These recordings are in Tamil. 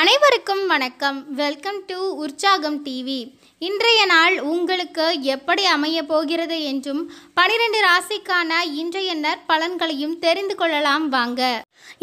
அனைவருக்கும் வணக்கம் வெல்கம் டு உற்சாகம் டிவி இன்றைய நாள் உங்களுக்கு எப்படி அமைய போகிறது என்றும் பனிரெண்டு ராசிக்கான இன்றைய நற்பலன்களையும் தெரிந்து கொள்ளலாம் வாங்க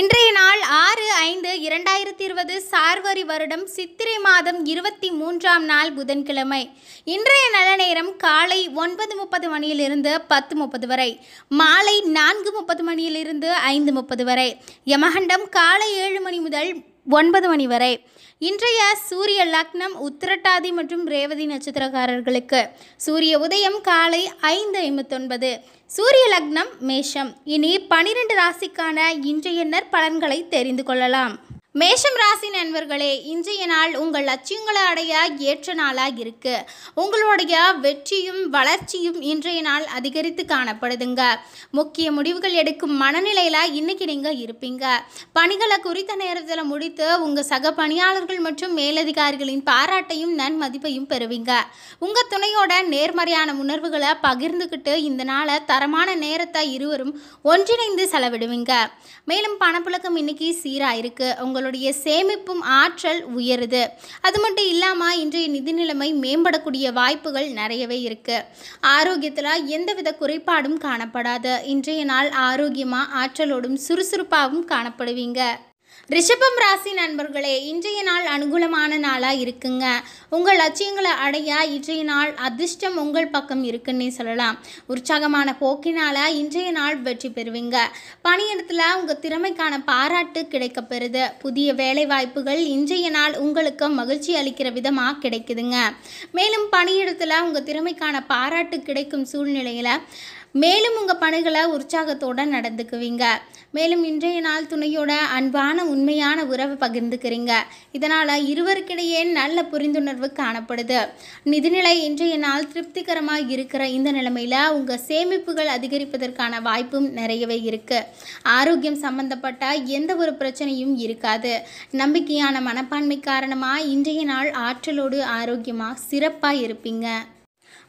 இன்றைய நாள் ஆறு ஐந்து இரண்டாயிரத்தி இருபது சார்வரி வருடம் சித்திரை மாதம் இருபத்தி மூன்றாம் நாள் புதன்கிழமை இன்றைய நல்ல நேரம் காலை ஒன்பது முப்பது மணியிலிருந்து பத்து முப்பது வரை மாலை நான்கு முப்பது மணியிலிருந்து ஐந்து முப்பது வரை யமகண்டம் காலை ஏழு மணி முதல் ஒன்பது மணி வரை இன்றைய சூரிய லக்னம் உத்திரட்டாதி மற்றும் ரேவதி நட்சத்திரக்காரர்களுக்கு சூரிய உதயம் காலை ஐந்து ஐம்பத்தொன்பது சூரிய லக்னம் மேஷம் இனி பனிரெண்டு ராசிக்கான இன்றைய நற்பலன்களை தெரிந்து கொள்ளலாம் மேஷம் ராசி நண்பர்களே இன்றைய நாள் உங்கள் லட்சியங்களை அடைய ஏற்ற நாளாக இருக்கு உங்களுடைய வெற்றியும் வளர்ச்சியும் இன்றைய நாள் அதிகரித்து காணப்படுதுங்க முக்கிய முடிவுகள் எடுக்கும் மனநிலையில் இன்னைக்கு நீங்கள் இருப்பீங்க பணிகளை குறித்த நேரத்தில் முடித்து உங்கள் சக பணியாளர்கள் மற்றும் மேலதிகாரிகளின் பாராட்டையும் நன்மதிப்பையும் பெறுவீங்க உங்கள் துணையோட நேர்மறையான உணர்வுகளை பகிர்ந்துக்கிட்டு இந்த நாளை தரமான நேரத்தை இருவரும் ஒன்றிணைந்து செலவிடுவீங்க மேலும் பணப்புழக்கம் இன்னைக்கு சீராக இருக்குது உங்கள் உங்களுடைய சேமிப்பும் ஆற்றல் உயருது அது மட்டும் இல்லாமல் இன்றைய நிதி நிலைமை மேம்படக்கூடிய வாய்ப்புகள் நிறையவே இருக்குது ஆரோக்கியத்தில் எந்தவித குறைபாடும் காணப்படாது இன்றைய நாள் ஆரோக்கியமாக ஆற்றலோடும் சுறுசுறுப்பாகவும் காணப்படுவீங்க ரிஷபம் ராசி நண்பர்களே இன்றைய நாள் அனுகூலமான நாளாக இருக்குங்க உங்கள் லட்சியங்களை அடைய இன்றைய நாள் அதிர்ஷ்டம் உங்கள் பக்கம் இருக்குன்னே சொல்லலாம் உற்சாகமான போக்கினால் இன்றைய நாள் வெற்றி பெறுவீங்க பணியிடத்தில் உங்கள் திறமைக்கான பாராட்டு கிடைக்கப்பெறுது புதிய வேலை வாய்ப்புகள் இன்றைய நாள் உங்களுக்கு மகிழ்ச்சி அளிக்கிற விதமாக கிடைக்குதுங்க மேலும் பணியிடத்தில் உங்கள் திறமைக்கான பாராட்டு கிடைக்கும் சூழ்நிலையில் மேலும் உங்கள் பணிகளை உற்சாகத்தோடு நடந்துக்குவீங்க மேலும் இன்றைய நாள் துணையோட அன்பான உண்மையான உறவை பகிர்ந்துக்கிறீங்க இதனால் இருவருக்கிடையே நல்ல புரிந்துணர்வு காணப்படுது நிதிநிலை இன்றைய நாள் திருப்திகரமாக இருக்கிற இந்த நிலைமையில் உங்கள் சேமிப்புகள் அதிகரிப்பதற்கான வாய்ப்பும் நிறையவே இருக்குது ஆரோக்கியம் சம்பந்தப்பட்ட எந்த ஒரு பிரச்சனையும் இருக்காது நம்பிக்கையான மனப்பான்மை காரணமாக இன்றைய நாள் ஆற்றலோடு ஆரோக்கியமாக சிறப்பாக இருப்பீங்க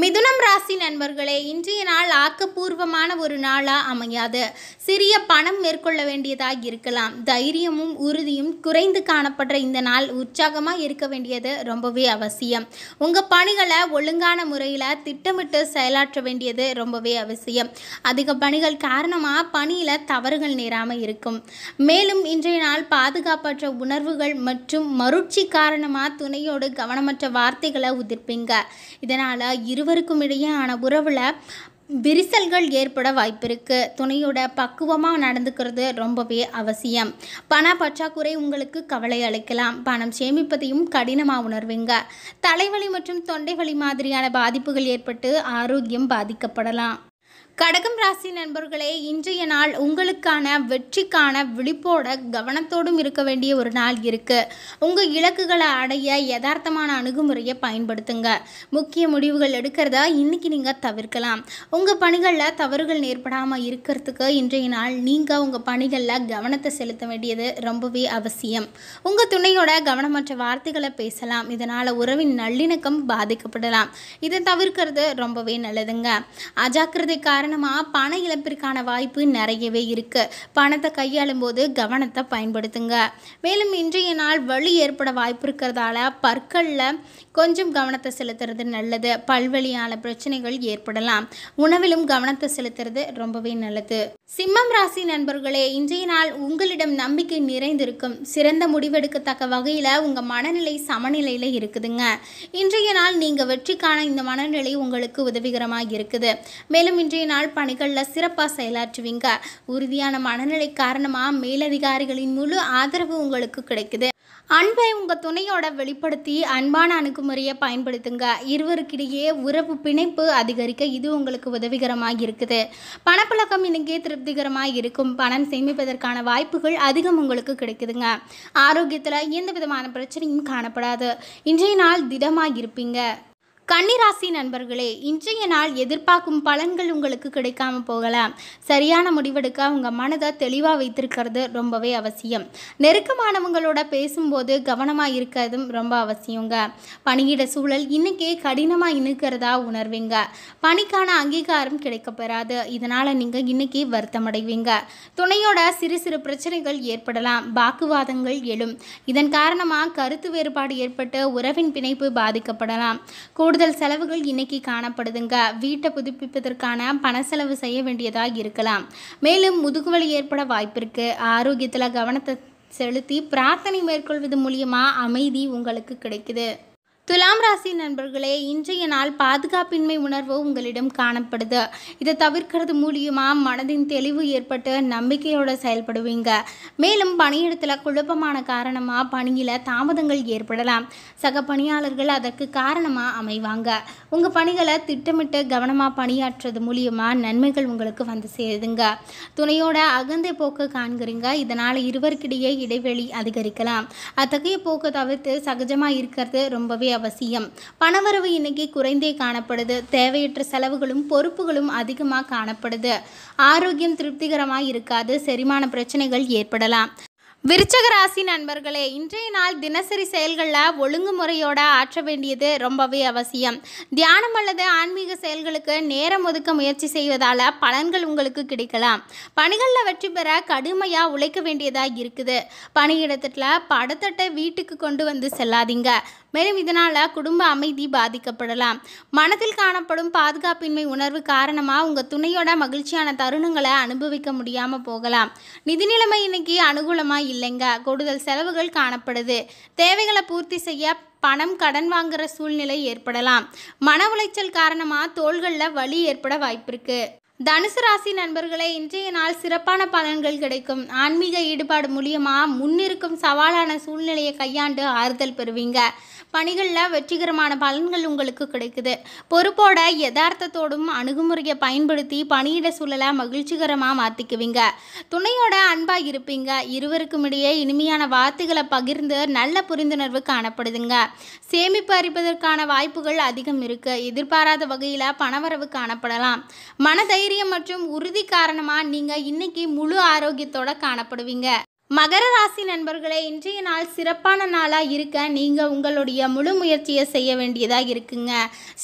மிதுனம் ராசி நண்பர்களே இன்றைய நாள் ஆக்கப்பூர்வமான ஒரு நாளாக அமையாது சிறிய பணம் மேற்கொள்ள வேண்டியதாக இருக்கலாம் தைரியமும் உறுதியும் குறைந்து காணப்படுற இந்த நாள் உற்சாகமாக இருக்க வேண்டியது ரொம்பவே அவசியம் உங்கள் பணிகளை ஒழுங்கான முறையில் திட்டமிட்டு செயலாற்ற வேண்டியது ரொம்பவே அவசியம் அதிக பணிகள் காரணமாக பணியில் தவறுகள் நேராமல் இருக்கும் மேலும் இன்றைய நாள் பாதுகாப்பற்ற உணர்வுகள் மற்றும் மருட்சி காரணமாக துணையோடு கவனமற்ற வார்த்தைகளை உதிர்ப்பீங்க இதனால் இரு இருவருக்கும் இடையேயான உறவில் விரிசல்கள் ஏற்பட வாய்ப்பிருக்கு துணையோட பக்குவமாக நடந்துக்கிறது ரொம்பவே அவசியம் பண பற்றாக்குறை உங்களுக்கு கவலை அளிக்கலாம் பணம் சேமிப்பதையும் கடினமாக உணர்வீங்க தலைவலி மற்றும் தொண்டைவலி மாதிரியான பாதிப்புகள் ஏற்பட்டு ஆரோக்கியம் பாதிக்கப்படலாம் கடகம் ராசி நண்பர்களே இன்றைய நாள் உங்களுக்கான வெற்றிக்கான விழிப்போட கவனத்தோடும் இருக்க வேண்டிய ஒரு நாள் இருக்கு உங்கள் இலக்குகளை அடைய யதார்த்தமான அணுகுமுறையை பயன்படுத்துங்க முக்கிய முடிவுகள் எடுக்கிறத இன்னைக்கு நீங்கள் தவிர்க்கலாம் உங்கள் பணிகளில் தவறுகள் ஏற்படாமல் இருக்கிறதுக்கு இன்றைய நாள் நீங்கள் உங்கள் பணிகளில் கவனத்தை செலுத்த வேண்டியது ரொம்பவே அவசியம் உங்கள் துணையோட கவனமற்ற வார்த்தைகளை பேசலாம் இதனால் உறவின் நல்லிணக்கம் பாதிக்கப்படலாம் இதை தவிர்க்கிறது ரொம்பவே நல்லதுங்க அஜாக்கிரதை காரணம் காரணமாக பண இழப்பிற்கான வாய்ப்பு நிறையவே இருக்கு பணத்தை கையாளும் போது கவனத்தை பயன்படுத்துங்க மேலும் இன்றைய நாள் வலி ஏற்பட வாய்ப்பு இருக்கிறதால பற்களில் கொஞ்சம் கவனத்தை செலுத்துறது நல்லது பல்வழியான பிரச்சனைகள் ஏற்படலாம் உணவிலும் கவனத்தை செலுத்துறது ரொம்பவே நல்லது சிம்மம் ராசி நண்பர்களே இன்றைய நாள் உங்களிடம் நம்பிக்கை நிறைந்திருக்கும் சிறந்த முடிவெடுக்கத்தக்க வகையில் உங்கள் மனநிலை சமநிலையில் இருக்குதுங்க இன்றைய நாள் நீங்கள் வெற்றிக்கான இந்த மனநிலை உங்களுக்கு உதவிகரமாக இருக்குது மேலும் இன்றைய நாள் நாள் பணிகளில் சிறப்பாக செயலாற்றுவீங்க உறுதியான மனநிலை காரணமாக மேலதிகாரிகளின் முழு ஆதரவு உங்களுக்கு கிடைக்குது அன்பை உங்கள் துணையோட வெளிப்படுத்தி அன்பான அணுகுமுறையை பயன்படுத்துங்க இருவருக்கிடையே உறவு பிணைப்பு அதிகரிக்க இது உங்களுக்கு உதவிகரமாக இருக்குது பணப்பழக்கம் இன்னைக்கு திருப்திகரமாக இருக்கும் பணம் சேமிப்பதற்கான வாய்ப்புகள் அதிகம் உங்களுக்கு கிடைக்குதுங்க ஆரோக்கியத்தில் எந்த விதமான பிரச்சனையும் காணப்படாது இன்றைய நாள் திடமாக இருப்பீங்க கன்னிராசி நண்பர்களே இன்றைய நாள் எதிர்பார்க்கும் பலன்கள் உங்களுக்கு கிடைக்காம போகலாம் சரியான முடிவெடுக்க உங்கள் மனதை தெளிவாக வைத்திருக்கிறது ரொம்பவே அவசியம் நெருக்கமானவங்களோட பேசும்போது கவனமாக இருக்கிறதும் ரொம்ப அவசியங்க பணியிட சூழல் இன்றைக்கே கடினமாக இணுக்கிறதா உணர்வீங்க பணிக்கான அங்கீகாரம் பெறாது இதனால் நீங்கள் இன்றைக்கி வருத்தமடைவீங்க துணையோட சிறு சிறு பிரச்சனைகள் ஏற்படலாம் வாக்குவாதங்கள் எழும் இதன் காரணமாக கருத்து வேறுபாடு ஏற்பட்டு உறவின் பிணைப்பு பாதிக்கப்படலாம் கூடுதல் கூடுதல் செலவுகள் இன்னைக்கு காணப்படுதுங்க வீட்டை புதுப்பிப்பதற்கான பண செலவு செய்ய வேண்டியதாக இருக்கலாம் மேலும் முதுகுவலி ஏற்பட வாய்ப்பிருக்கு ஆரோக்கியத்தில் கவனத்தை செலுத்தி பிரார்த்தனை மேற்கொள்வது மூலியமா அமைதி உங்களுக்கு கிடைக்குது துலாம் ராசி நண்பர்களே இன்றைய நாள் பாதுகாப்பின்மை உணர்வு உங்களிடம் காணப்படுது இதை தவிர்க்கிறது மூலியமா மனதின் தெளிவு ஏற்பட்டு நம்பிக்கையோட செயல்படுவீங்க மேலும் பணியிடத்தில் குழப்பமான காரணமாக பணியில் தாமதங்கள் ஏற்படலாம் சக பணியாளர்கள் அதற்கு காரணமாக அமைவாங்க உங்கள் பணிகளை திட்டமிட்டு கவனமாக பணியாற்றுறது மூலியமா நன்மைகள் உங்களுக்கு வந்து சேருதுங்க துணையோட அகந்தை போக்கு காண்கிறீங்க இதனால் இருவருக்கிடையே இடைவெளி அதிகரிக்கலாம் அத்தகைய போக்கை தவிர்த்து சகஜமாக இருக்கிறது ரொம்பவே அவசியம் பணவரவு இன்னைக்கு குறைந்தே காணப்படுது தேவையற்ற செலவுகளும் பொறுப்புகளும் அதிகமாக காணப்படுது ஆரோக்கியம் திருப்திகரமாக இருக்காது செரிமான பிரச்சனைகள் ஏற்படலாம் விருச்சக ராசி நண்பர்களே இன்றைய நாள் தினசரி செயல்களில் ஒழுங்குமுறையோட ஆற்ற வேண்டியது ரொம்பவே அவசியம் தியானம் அல்லது ஆன்மீக செயல்களுக்கு நேரம் ஒதுக்க முயற்சி செய்வதால் பலன்கள் உங்களுக்கு கிடைக்கலாம் பணிகளில் வெற்றி பெற கடுமையாக உழைக்க வேண்டியதாக இருக்குது பணியிடத்தில் படத்தட்டை வீட்டுக்கு கொண்டு வந்து செல்லாதீங்க மேலும் இதனால் குடும்ப அமைதி பாதிக்கப்படலாம் மனதில் காணப்படும் பாதுகாப்பின்மை உணர்வு காரணமாக உங்கள் துணையோட மகிழ்ச்சியான தருணங்களை அனுபவிக்க முடியாமல் போகலாம் நிதி நிலைமை இன்னைக்கு அனுகூலமாக இல்லைங்க கூடுதல் செலவுகள் காணப்படுது தேவைகளை பூர்த்தி செய்ய பணம் கடன் வாங்குகிற சூழ்நிலை ஏற்படலாம் மன உளைச்சல் காரணமாக தோள்களில் வலி ஏற்பட வாய்ப்பிருக்கு தனுசு ராசி நண்பர்களை இன்றைய நாள் சிறப்பான பலன்கள் கிடைக்கும் ஆன்மீக ஈடுபாடு மூலியமாக முன்னிருக்கும் சவாலான சூழ்நிலையை கையாண்டு ஆறுதல் பெறுவீங்க பணிகளில் வெற்றிகரமான பலன்கள் உங்களுக்கு கிடைக்குது பொறுப்போட யதார்த்தத்தோடும் அணுகுமுறையை பயன்படுத்தி பணியிட சூழலை மகிழ்ச்சிகரமாக மாற்றிக்குவீங்க துணையோட அன்பாக இருப்பீங்க இருவருக்கும் இடையே இனிமையான வார்த்தைகளை பகிர்ந்து நல்ல புரிந்துணர்வு காணப்படுதுங்க சேமிப்பு அறிப்பதற்கான வாய்ப்புகள் அதிகம் இருக்குது எதிர்பாராத வகையில் பணவரவு காணப்படலாம் மனதை தைரியம் மற்றும் உறுதி காரணமாக நீங்கள் இன்னைக்கு முழு ஆரோக்கியத்தோட காணப்படுவீங்க மகர ராசி நண்பர்களே இன்றைய நாள் சிறப்பான நாளாக இருக்க நீங்கள் உங்களுடைய முழு முயற்சியை செய்ய வேண்டியதாக இருக்குங்க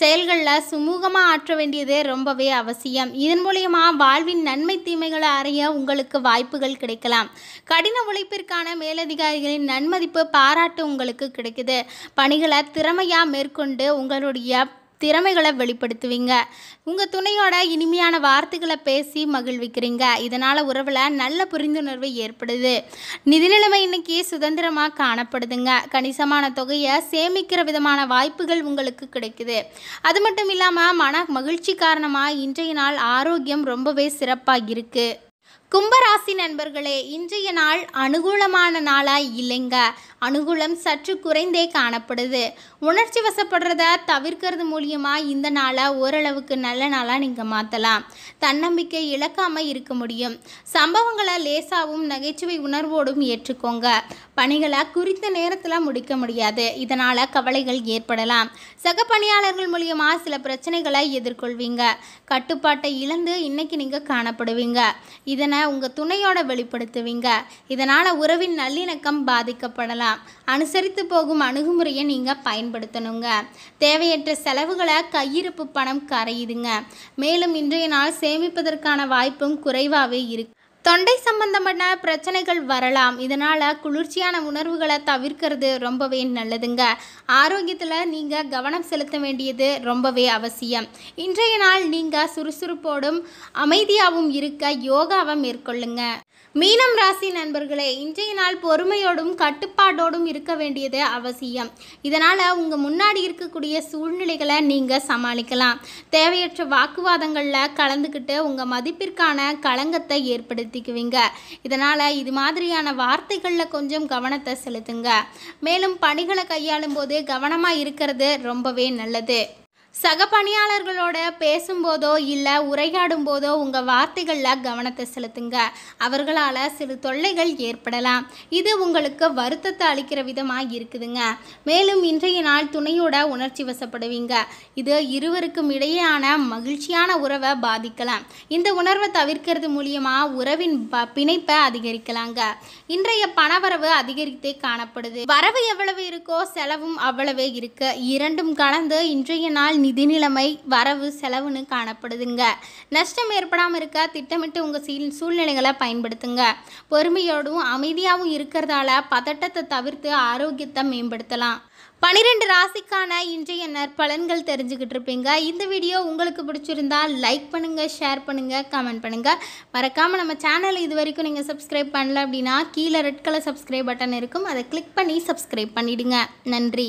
செயல்களில் சுமூகமாக ஆற்ற வேண்டியதே ரொம்பவே அவசியம் இதன் மூலயமா வாழ்வின் நன்மை தீமைகளை அறிய உங்களுக்கு வாய்ப்புகள் கிடைக்கலாம் கடின உழைப்பிற்கான மேலதிகாரிகளின் நன்மதிப்பு பாராட்டு உங்களுக்கு கிடைக்குது பணிகளை திறமையாக மேற்கொண்டு உங்களுடைய திறமைகளை வெளிப்படுத்துவீங்க உங்கள் துணையோட இனிமையான வார்த்தைகளை பேசி மகிழ்விக்கிறீங்க இதனால் உறவில் நல்ல புரிந்துணர்வு ஏற்படுது நிதிநிலைமை இன்னைக்கு சுதந்திரமாக காணப்படுதுங்க கணிசமான தொகையை சேமிக்கிற விதமான வாய்ப்புகள் உங்களுக்கு கிடைக்குது அது மட்டும் இல்லாமல் மன மகிழ்ச்சி காரணமாக இன்றைய நாள் ஆரோக்கியம் ரொம்பவே சிறப்பாக இருக்குது கும்பராசி நண்பர்களே இன்றைய நாள் அனுகூலமான நாளாக இல்லைங்க அனுகூலம் சற்று குறைந்தே காணப்படுது உணர்ச்சி வசப்படுறத தவிர்க்கிறது மூலியமாக இந்த நாளை ஓரளவுக்கு நல்ல நாளாக நீங்கள் மாற்றலாம் தன்னம்பிக்கை இழக்காமல் இருக்க முடியும் சம்பவங்களை லேசாகவும் நகைச்சுவை உணர்வோடும் ஏற்றுக்கோங்க பணிகளை குறித்த நேரத்தில் முடிக்க முடியாது இதனால் கவலைகள் ஏற்படலாம் சக பணியாளர்கள் மூலியமாக சில பிரச்சனைகளை எதிர்கொள்வீங்க கட்டுப்பாட்டை இழந்து இன்னைக்கு நீங்கள் காணப்படுவீங்க இதனை உங்கள் துணையோட வெளிப்படுத்துவீங்க இதனால் உறவின் நல்லிணக்கம் பாதிக்கப்படலாம் அனுசரித்து போகும் அணுகுமுறையை நீங்கள் பயன்படுத்தணுங்க தேவையற்ற செலவுகளை கையிருப்பு பணம் கரையுதுங்க மேலும் இன்றைய நாள் சேமிப்பதற்கான வாய்ப்பும் குறைவாகவே இருக்கு தொண்டை சம்பந்தமான பிரச்சனைகள் வரலாம் இதனால் குளிர்ச்சியான உணர்வுகளை தவிர்க்கிறது ரொம்பவே நல்லதுங்க ஆரோக்கியத்தில் நீங்கள் கவனம் செலுத்த வேண்டியது ரொம்பவே அவசியம் இன்றைய நாள் நீங்கள் சுறுசுறுப்போடும் அமைதியாகவும் இருக்க யோகாவை மேற்கொள்ளுங்க மீனம் ராசி நண்பர்களே இன்றைய நாள் பொறுமையோடும் கட்டுப்பாடோடும் இருக்க வேண்டியது அவசியம் இதனால் உங்கள் முன்னாடி இருக்கக்கூடிய சூழ்நிலைகளை நீங்கள் சமாளிக்கலாம் தேவையற்ற வாக்குவாதங்களில் கலந்துக்கிட்டு உங்கள் மதிப்பிற்கான களங்கத்தை ஏற்படுத்தி பயன்படுத்திக்குவீங்க இதனால் இது மாதிரியான வார்த்தைகளில் கொஞ்சம் கவனத்தை செலுத்துங்க மேலும் பணிகளை கையாளும் போது கவனமாக இருக்கிறது ரொம்பவே நல்லது சக பணியாளர்களோட பேசும்போதோ இல்லை உரையாடும் போதோ உங்கள் வார்த்தைகளில் கவனத்தை செலுத்துங்க அவர்களால் சிறு தொல்லைகள் ஏற்படலாம் இது உங்களுக்கு வருத்தத்தை அளிக்கிற விதமாக இருக்குதுங்க மேலும் இன்றைய நாள் துணையோட உணர்ச்சி வசப்படுவீங்க இது இருவருக்கும் இடையேயான மகிழ்ச்சியான உறவை பாதிக்கலாம் இந்த உணர்வை தவிர்க்கிறது மூலியமாக உறவின் ப பிணைப்பை அதிகரிக்கலாங்க இன்றைய பணவரவு அதிகரித்தே காணப்படுது வரவு எவ்வளவு இருக்கோ செலவும் அவ்வளவே இருக்கு இரண்டும் கலந்து இன்றைய நாள் நிதி நிலைமை வரவு செலவுன்னு காணப்படுதுங்க நஷ்டம் ஏற்படாமல் இருக்க திட்டமிட்டு உங்கள் சீ சூழ்நிலைகளை பயன்படுத்துங்க பொறுமையோடும் அமைதியாகவும் இருக்கிறதால பதட்டத்தை தவிர்த்து ஆரோக்கியத்தை மேம்படுத்தலாம் பனிரெண்டு ராசிக்கான இன்றைய நற்பலன்கள் தெரிஞ்சுக்கிட்டு இருப்பீங்க இந்த வீடியோ உங்களுக்கு பிடிச்சிருந்தா லைக் பண்ணுங்கள் ஷேர் பண்ணுங்கள் கமெண்ட் பண்ணுங்கள் மறக்காமல் நம்ம சேனல் இது வரைக்கும் நீங்கள் சப்ஸ்கிரைப் பண்ணல அப்படின்னா கீழே ரெட் கலர் சப்ஸ்கிரைப் பட்டன் இருக்கும் அதை கிளிக் பண்ணி சப்ஸ்கிரைப் பண்ணிவிடுங்க நன்றி